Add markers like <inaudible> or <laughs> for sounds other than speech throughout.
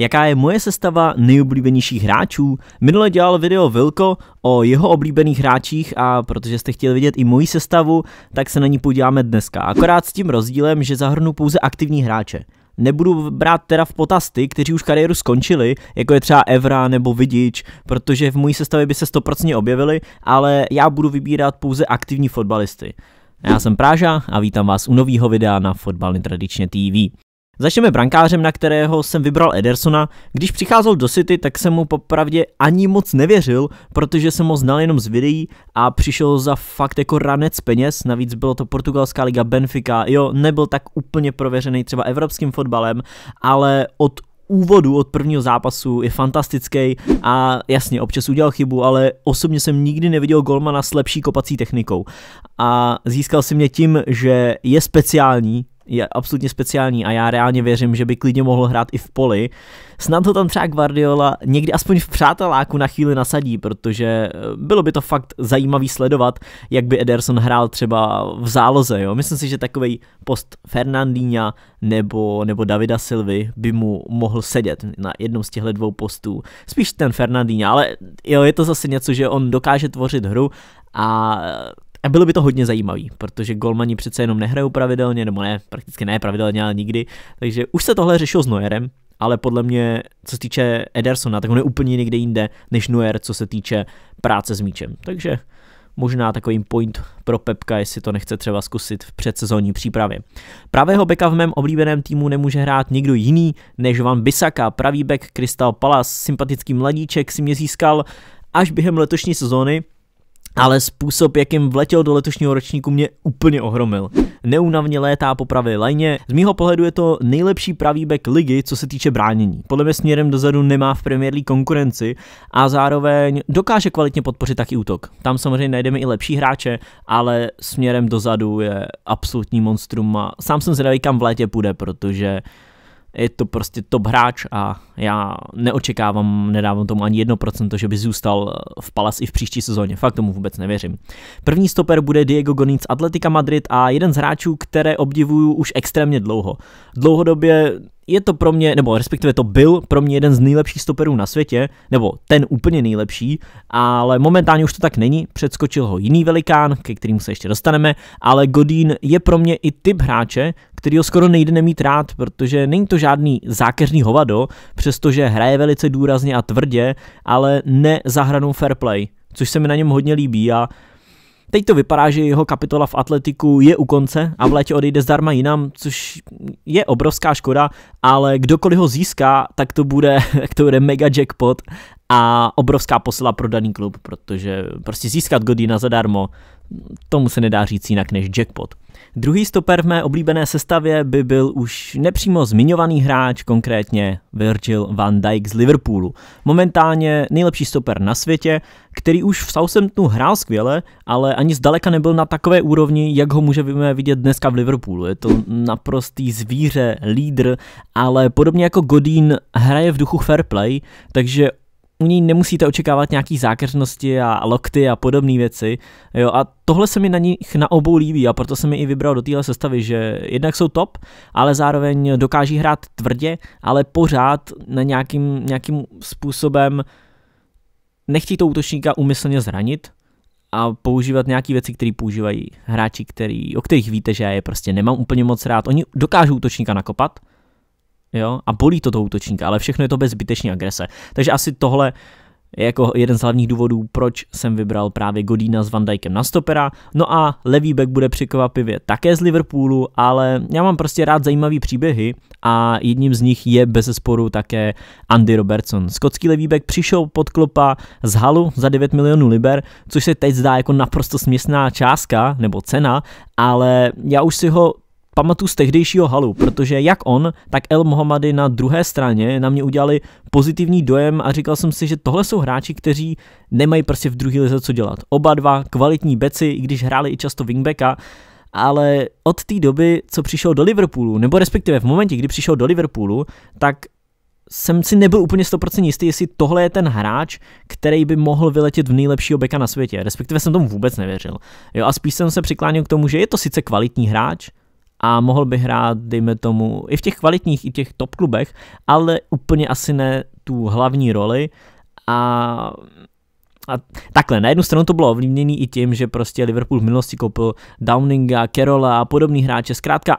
jaká je moje sestava nejoblíbenějších hráčů. Minule dělal video Vilko o jeho oblíbených hráčích a protože jste chtěli vidět i moji sestavu, tak se na ní podíváme dneska. Akorát s tím rozdílem, že zahrnu pouze aktivní hráče. Nebudu brát teda v potaz ty, kteří už kariéru skončili, jako je třeba Evra nebo Vidič, protože v mojí sestavě by se 100% objevili, ale já budu vybírat pouze aktivní fotbalisty. Já jsem Práža a vítám vás u nového videa na Fotbalny tradičně TV. Začneme brankářem, na kterého jsem vybral Edersona. Když přicházel do City, tak jsem mu popravdě ani moc nevěřil, protože jsem ho znal jenom z videí a přišel za fakt jako ranec peněz. Navíc bylo to portugalská liga Benfica. Jo, nebyl tak úplně prověřený třeba evropským fotbalem, ale od úvodu od prvního zápasu je fantastický a jasně, občas udělal chybu, ale osobně jsem nikdy neviděl golmana s lepší kopací technikou. A získal si mě tím, že je speciální, je absolutně speciální a já reálně věřím, že by klidně mohl hrát i v poli. Snad ho tam třeba Guardiola někdy aspoň v přáteláku na chvíli nasadí, protože eh, bylo by to fakt zajímavý sledovat, jak by Ederson hrál třeba v záloze. Jo? Myslím si, že takový post Fernandína nebo, nebo Davida Silvy by mu mohl sedět na jednom z těchto dvou postů. Spíš ten Fernandín, ale jo, je to zase něco, že on dokáže tvořit hru a a bylo by to hodně zajímavý, protože golmani přece jenom nehrajou pravidelně, nebo ne, prakticky ne pravidelně, ale nikdy. Takže už se tohle řešilo s Noerem, ale podle mě, co se týče Edersona, tak on je úplně někde jinde než Noer, co se týče práce s míčem. Takže možná takovým point pro Pepka, jestli to nechce třeba zkusit v předsezónní přípravě. Pravého beka v mém oblíbeném týmu nemůže hrát nikdo jiný než Van Bisaka, pravý bek Crystal Palace, sympatický mladíček si mě získal až během letošní sezóny, ale způsob, jakým vletěl do letošního ročníku, mě úplně ohromil. Neúnavně létá po pravé lajně. Z mýho pohledu je to nejlepší pravý back ligy, co se týče bránění. Podle mě směrem dozadu nemá v Premier League konkurenci a zároveň dokáže kvalitně podpořit taky útok. Tam samozřejmě najdeme i lepší hráče, ale směrem dozadu je absolutní monstrum a sám jsem zvědavý, kam v létě půjde, protože je to prostě top hráč a já neočekávám, nedávám tomu ani 1%, že by zůstal eh, v Palas i v příští sezóně. Fakt tomu vůbec nevěřím. První stoper bude Diego Gonic Atletika Madrid a jeden z hráčů, které obdivuju už extrémně dlouho. Dlouhodobě je to pro mě, nebo respektive to byl pro mě jeden z nejlepších stoperů na světě, nebo ten úplně nejlepší, ale momentálně už to tak není, předskočil ho jiný velikán, ke kterým se ještě dostaneme, ale Godín je pro mě i typ hráče, který ho skoro nejde nemít rád, protože není to žádný zákeřný hovado, přestože hraje velice důrazně a tvrdě, ale ne za hranou fair play, což se mi na něm hodně líbí a Teď to vypadá, že jeho kapitola v atletiku je u konce a v létě odejde zdarma jinam, což je obrovská škoda, ale kdokoliv ho získá, tak to bude, <laughs> tak to bude mega jackpot a obrovská posila pro daný klub, protože prostě získat Godina zadarmo, tomu se nedá říct jinak než jackpot. Druhý stoper v mé oblíbené sestavě by byl už nepřímo zmiňovaný hráč, konkrétně Virgil van Dijk z Liverpoolu. Momentálně nejlepší stoper na světě, který už v Southamptonu hrál skvěle, ale ani zdaleka nebyl na takové úrovni, jak ho můžeme vidět dneska v Liverpoolu. Je to naprostý zvíře, lídr, ale podobně jako Godín hraje v duchu fair play, takže u ní nemusíte očekávat nějaký zákeřnosti a lokty a podobné věci. Jo, a tohle se mi na nich na obou líbí a proto jsem mi i vybral do téhle sestavy, že jednak jsou top, ale zároveň dokáží hrát tvrdě, ale pořád na nějakým, nějakým způsobem nechtí to útočníka umyslně zranit a používat nějaké věci, které používají hráči, který, o kterých víte, že já je prostě nemám úplně moc rád. Oni dokážou útočníka nakopat, jo, a bolí to toho útočníka, ale všechno je to bez zbytečné agrese. Takže asi tohle je jako jeden z hlavních důvodů, proč jsem vybral právě Godína s Van Dijkem na stopera. No a levý back bude překvapivě také z Liverpoolu, ale já mám prostě rád zajímavý příběhy a jedním z nich je bez sporu také Andy Robertson. Skotský levý back přišel pod klopa z halu za 9 milionů liber, což se teď zdá jako naprosto směsná částka nebo cena, ale já už si ho pamatuju z tehdejšího halu, protože jak on, tak El Mohamady na druhé straně na mě udělali pozitivní dojem a říkal jsem si, že tohle jsou hráči, kteří nemají prostě v druhé lize co dělat. Oba dva kvalitní beci, i když hráli i často wingbacka, ale od té doby, co přišel do Liverpoolu, nebo respektive v momentě, kdy přišel do Liverpoolu, tak jsem si nebyl úplně 100% jistý, jestli tohle je ten hráč, který by mohl vyletět v nejlepšího beka na světě. Respektive jsem tomu vůbec nevěřil. Jo, a spíš jsem se přiklánil k tomu, že je to sice kvalitní hráč, a mohl by hrát, dejme tomu, i v těch kvalitních, i těch top klubech, ale úplně asi ne tu hlavní roli a a takhle, na jednu stranu to bylo ovlivněné i tím, že prostě Liverpool v minulosti koupil Downinga, Kerola a podobný hráče, zkrátka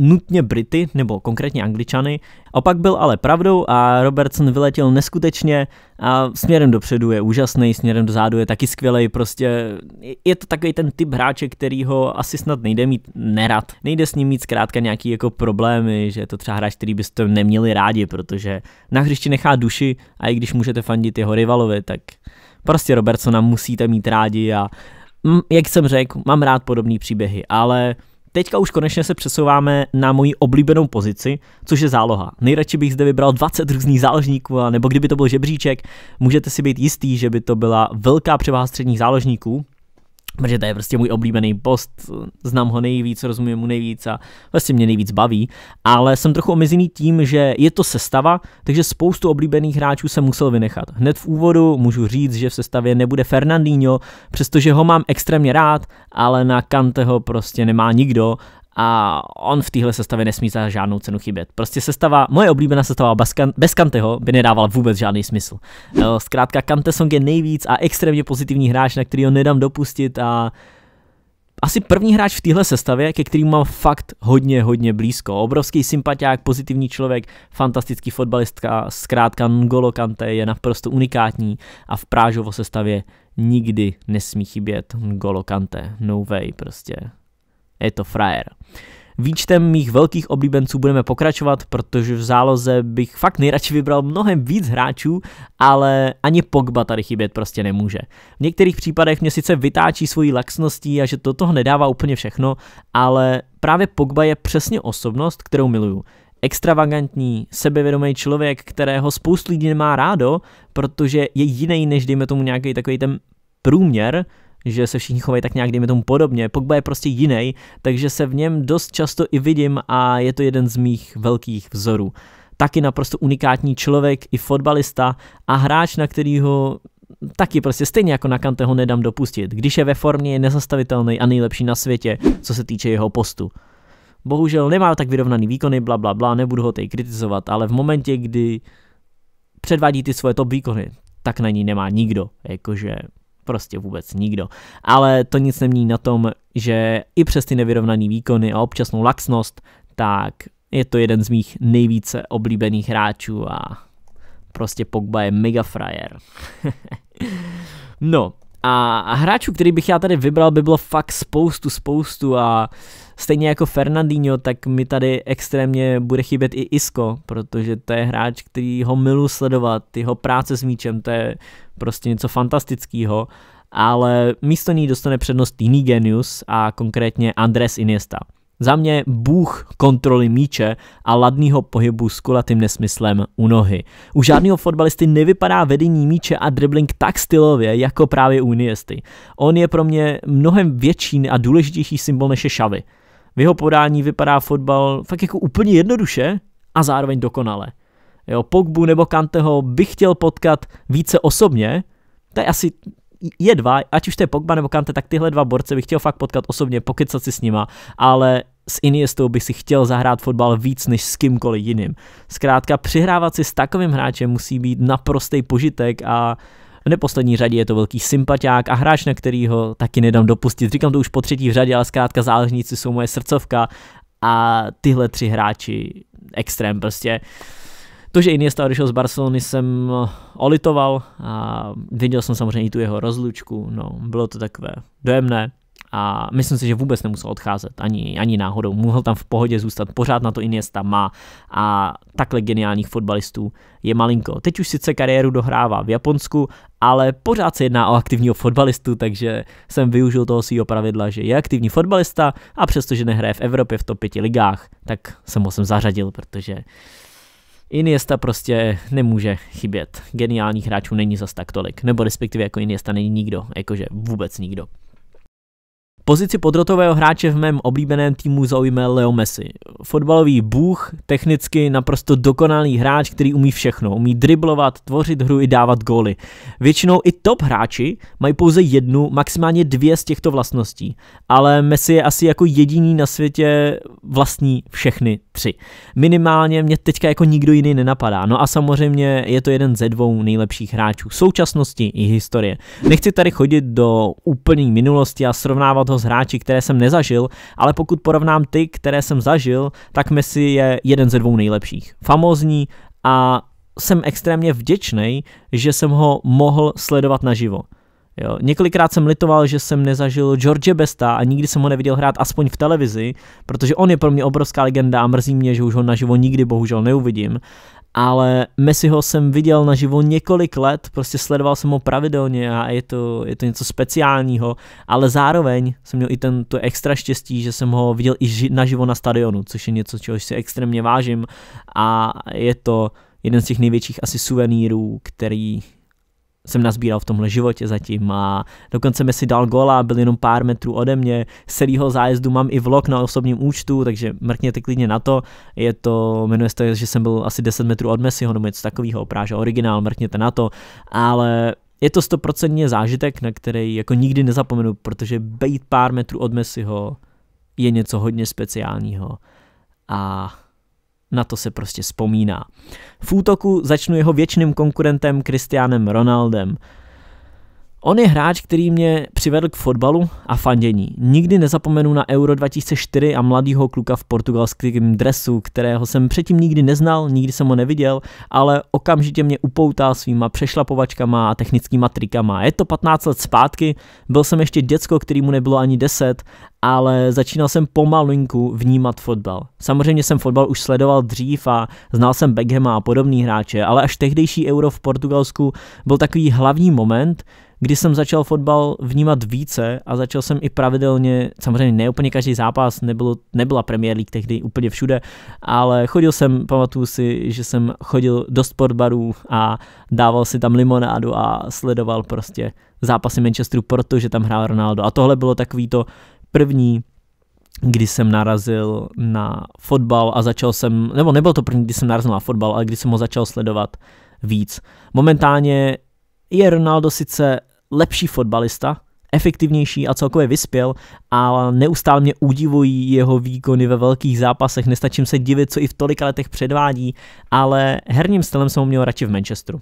nutně Brity, nebo konkrétně Angličany. Opak byl ale pravdou a Robertson vyletěl neskutečně a směrem dopředu je úžasný, směrem dozadu je taky skvělý. prostě je to takový ten typ hráče, který ho asi snad nejde mít nerad. Nejde s ním mít zkrátka nějaký jako problémy, že je to třeba hráč, který byste neměli rádi, protože na hřišti nechá duši a i když můžete fandit jeho rivalovi, tak prostě Robertsona musíte mít rádi a mm, jak jsem řekl, mám rád podobné příběhy, ale Teďka už konečně se přesouváme na moji oblíbenou pozici, což je záloha. Nejradši bych zde vybral 20 různých záložníků, nebo kdyby to byl žebříček, můžete si být jistý, že by to byla velká převáha středních záložníků, protože to je prostě můj oblíbený post, znám ho nejvíc, rozumím mu nejvíc a vlastně mě nejvíc baví, ale jsem trochu omezený tím, že je to sestava, takže spoustu oblíbených hráčů jsem musel vynechat. Hned v úvodu můžu říct, že v sestavě nebude Fernandinho, přestože ho mám extrémně rád, ale na Kanteho prostě nemá nikdo a on v téhle sestavě nesmí za žádnou cenu chybět. Prostě sestava, moje oblíbená sestava bez Kanteho by nedávala vůbec žádný smysl. E, zkrátka Kante Song je nejvíc a extrémně pozitivní hráč, na který ho nedám dopustit a asi první hráč v téhle sestavě, ke kterým mám fakt hodně, hodně blízko. Obrovský sympatiák, pozitivní člověk, fantastický fotbalistka, zkrátka N'Golo Kante je naprosto unikátní a v Prážovo sestavě nikdy nesmí chybět N'Golo Kante. No way prostě. Je to frajer. Výčtem mých velkých oblíbenců budeme pokračovat, protože v záloze bych fakt nejradši vybral mnohem víc hráčů, ale ani Pogba tady chybět prostě nemůže. V některých případech mě sice vytáčí svojí laxností a že to toho nedává úplně všechno, ale právě Pogba je přesně osobnost, kterou miluju. Extravagantní, sebevědomý člověk, kterého spoustu lidí nemá rádo, protože je jiný než dejme tomu nějaký takový ten průměr, že se všichni chovají tak nějak, dejme tomu podobně. Pogba je prostě jiný, takže se v něm dost často i vidím a je to jeden z mých velkých vzorů. Taky naprosto unikátní člověk, i fotbalista a hráč, na kterýho taky prostě stejně jako na Kanteho nedám dopustit. Když je ve formě, je nezastavitelný a nejlepší na světě, co se týče jeho postu. Bohužel nemá tak vyrovnaný výkony, bla, bla, bla, nebudu ho teď kritizovat, ale v momentě, kdy předvádí ty svoje top výkony, tak na ní nemá nikdo. Jakože prostě vůbec nikdo. Ale to nic nemění na tom, že i přes ty nevyrovnaný výkony a občasnou laxnost, tak je to jeden z mých nejvíce oblíbených hráčů a prostě Pogba je mega frajer. <laughs> no, a, hráčů, který bych já tady vybral, by bylo fakt spoustu, spoustu a stejně jako Fernandinho, tak mi tady extrémně bude chybět i Isco, protože to je hráč, který ho milu sledovat, jeho práce s míčem, to je prostě něco fantastického, ale místo ní dostane přednost jiný genius a konkrétně Andres Iniesta. Za mě bůh kontroly míče a ladného pohybu s kulatým nesmyslem u nohy. U žádného fotbalisty nevypadá vedení míče a dribbling tak stylově, jako právě u Iniesty. On je pro mě mnohem větší a důležitější symbol než je Šavy. V jeho podání vypadá fotbal fakt jako úplně jednoduše a zároveň dokonale. Jo, Pogbu nebo Kanteho bych chtěl potkat více osobně, to je asi je dva, ať už to je Pogba nebo Kante, tak tyhle dva borce bych chtěl fakt potkat osobně, pokecat si s nima, ale s Iniestou by si chtěl zahrát fotbal víc než s kýmkoliv jiným. Zkrátka přihrávat si s takovým hráčem musí být naprostý požitek a v neposlední řadě je to velký sympatiák a hráč, na kterýho taky nedám dopustit. Říkám to už po třetí v řadě, ale zkrátka záležníci jsou moje srdcovka a tyhle tři hráči extrém prostě. To, že Iniesta odešel z Barcelony, jsem olitoval a viděl jsem samozřejmě i tu jeho rozlučku. No, bylo to takové dojemné, a myslím si, že vůbec nemusel odcházet ani, ani náhodou. Mohl tam v pohodě zůstat, pořád na to Iniesta má a takhle geniálních fotbalistů je malinko. Teď už sice kariéru dohrává v Japonsku, ale pořád se jedná o aktivního fotbalistu, takže jsem využil toho svého pravidla, že je aktivní fotbalista a přestože nehraje v Evropě v top 5 ligách, tak jsem ho sem zařadil, protože Iniesta prostě nemůže chybět. Geniálních hráčů není zas tak tolik, nebo respektive jako Iniesta není nikdo, jakože vůbec nikdo. Pozici podrotového hráče v mém oblíbeném týmu zaujme Leo Messi fotbalový bůh, technicky naprosto dokonalý hráč, který umí všechno. Umí driblovat, tvořit hru i dávat góly. Většinou i top hráči mají pouze jednu, maximálně dvě z těchto vlastností. Ale Messi je asi jako jediný na světě vlastní všechny tři. Minimálně mě teďka jako nikdo jiný nenapadá. No a samozřejmě je to jeden ze dvou nejlepších hráčů současnosti i historie. Nechci tady chodit do úplné minulosti a srovnávat ho s hráči, které jsem nezažil, ale pokud porovnám ty, které jsem zažil, tak Messi je jeden ze dvou nejlepších. Famozní a jsem extrémně vděčný, že jsem ho mohl sledovat naživo. Jo. Několikrát jsem litoval, že jsem nezažil George Besta a nikdy jsem ho neviděl hrát aspoň v televizi, protože on je pro mě obrovská legenda a mrzí mě, že už ho naživo nikdy bohužel neuvidím ale Messiho jsem viděl naživo několik let, prostě sledoval jsem ho pravidelně a je to, je to něco speciálního, ale zároveň jsem měl i ten, to extra štěstí, že jsem ho viděl i ži, naživo na stadionu, což je něco, čehož si extrémně vážím a je to jeden z těch největších asi suvenýrů, který jsem nazbíral v tomhle životě zatím a dokonce mi si dal gola, byl jenom pár metrů ode mě, z celého zájezdu mám i vlog na osobním účtu, takže mrkněte klidně na to, je to, jmenuje se to, že jsem byl asi 10 metrů od Messiho nebo něco takového, práže originál, mrkněte na to, ale je to stoprocentně zážitek, na který jako nikdy nezapomenu, protože být pár metrů od Messiho je něco hodně speciálního a na to se prostě vzpomíná. V útoku začnu jeho věčným konkurentem Cristianem Ronaldem. On je hráč, který mě přivedl k fotbalu a fandění. Nikdy nezapomenu na Euro 2004 a mladýho kluka v portugalském dresu, kterého jsem předtím nikdy neznal, nikdy jsem ho neviděl, ale okamžitě mě upoutal svýma přešlapovačkama a technickýma trikama. Je to 15 let zpátky, byl jsem ještě děcko, kterýmu nebylo ani 10, ale začínal jsem pomalinku vnímat fotbal. Samozřejmě jsem fotbal už sledoval dřív a znal jsem Beckhama a podobný hráče, ale až tehdejší Euro v Portugalsku byl takový hlavní moment, kdy jsem začal fotbal vnímat více a začal jsem i pravidelně, samozřejmě ne úplně každý zápas, nebylo, nebyla Premier League tehdy úplně všude, ale chodil jsem, pamatuju si, že jsem chodil do sportbarů a dával si tam limonádu a sledoval prostě zápasy Manchesteru, protože tam hrál Ronaldo. A tohle bylo takový to první kdy jsem narazil na fotbal a začal jsem, nebo nebyl to první, kdy jsem narazil na fotbal, ale kdy jsem ho začal sledovat víc. Momentálně je Ronaldo sice lepší fotbalista, efektivnější a celkově vyspěl a neustále mě udivují jeho výkony ve velkých zápasech, nestačím se divit, co i v tolika letech předvádí, ale herním stylem jsem ho měl radši v Manchesteru.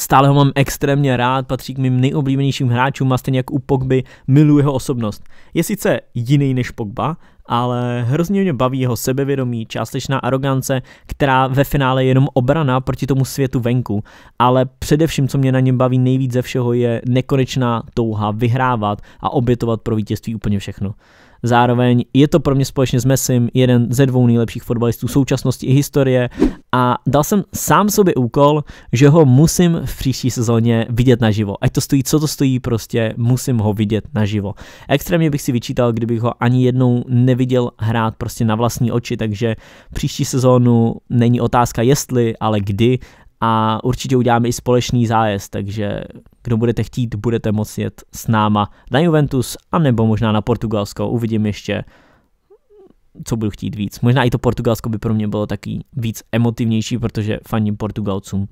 Stále ho mám extrémně rád, patří k mým nejoblíbenějším hráčům a stejně jak u Pogby miluji jeho osobnost. Je sice jiný než Pogba, ale hrozně mě baví jeho sebevědomí, částečná arogance, která ve finále je jenom obrana proti tomu světu venku, ale především, co mě na něm baví nejvíc ze všeho, je nekonečná touha vyhrávat a obětovat pro vítězství úplně všechno. Zároveň je to pro mě společně s Messim jeden ze dvou nejlepších fotbalistů současnosti i historie a dal jsem sám sobě úkol, že ho musím v příští sezóně vidět naživo. Ať to stojí, co to stojí, prostě musím ho vidět naživo. Extrémně bych si vyčítal, kdybych ho ani jednou neviděl hrát prostě na vlastní oči, takže příští sezónu není otázka jestli, ale kdy a určitě uděláme i společný zájezd, takže kdo budete chtít, budete moct jet s náma na Juventus a nebo možná na Portugalsko, uvidím ještě, co budu chtít víc. Možná i to Portugalsko by pro mě bylo taky víc emotivnější, protože faním Portugalcům.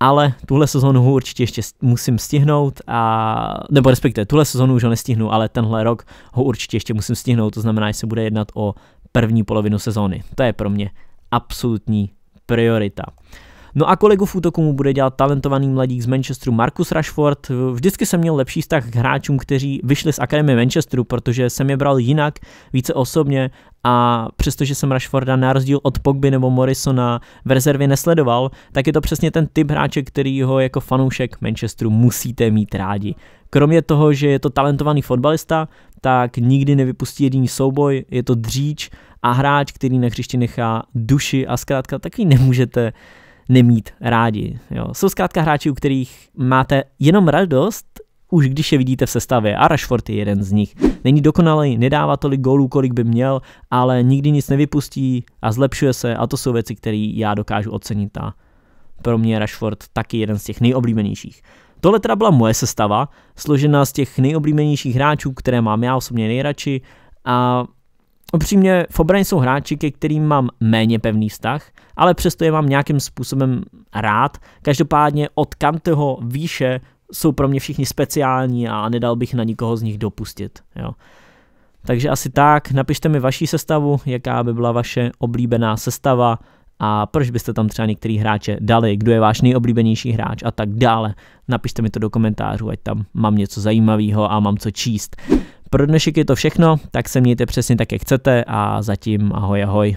Ale tuhle ho určitě ještě musím stihnout, a, nebo respektive tuhle sezonu už ho nestihnu, ale tenhle rok ho určitě ještě musím stihnout, to znamená, že se bude jednat o první polovinu sezóny. To je pro mě absolutní priorita. No a kolegu v útoku mu bude dělat talentovaný mladík z Manchesteru Marcus Rashford. Vždycky jsem měl lepší vztah k hráčům, kteří vyšli z Akademie Manchesteru, protože jsem je bral jinak, více osobně a přestože jsem Rashforda na rozdíl od Pogby nebo Morrisona v rezervě nesledoval, tak je to přesně ten typ hráče, který ho jako fanoušek Manchesteru musíte mít rádi. Kromě toho, že je to talentovaný fotbalista, tak nikdy nevypustí jediný souboj, je to dříč a hráč, který na hřišti nechá duši a zkrátka taky nemůžete nemít rádi. Jo. Jsou zkrátka hráči, u kterých máte jenom radost, už když je vidíte v sestavě a Rashford je jeden z nich. Není dokonalý, nedává tolik gólů, kolik by měl, ale nikdy nic nevypustí a zlepšuje se a to jsou věci, které já dokážu ocenit a pro mě je Rashford taky jeden z těch nejoblíbenějších. Tohle teda byla moje sestava, složená z těch nejoblíbenějších hráčů, které mám já osobně nejradši a Upřímně, v obraně jsou hráči, ke kterým mám méně pevný vztah, ale přesto je mám nějakým způsobem rád. Každopádně od Kanteho výše jsou pro mě všichni speciální a nedal bych na nikoho z nich dopustit. Jo. Takže asi tak, napište mi vaši sestavu, jaká by byla vaše oblíbená sestava a proč byste tam třeba některý hráče dali, kdo je váš nejoblíbenější hráč a tak dále. Napište mi to do komentářů, ať tam mám něco zajímavého a mám co číst. Pro dnešek je to všechno, tak se mějte přesně tak, jak chcete a zatím ahoj ahoj.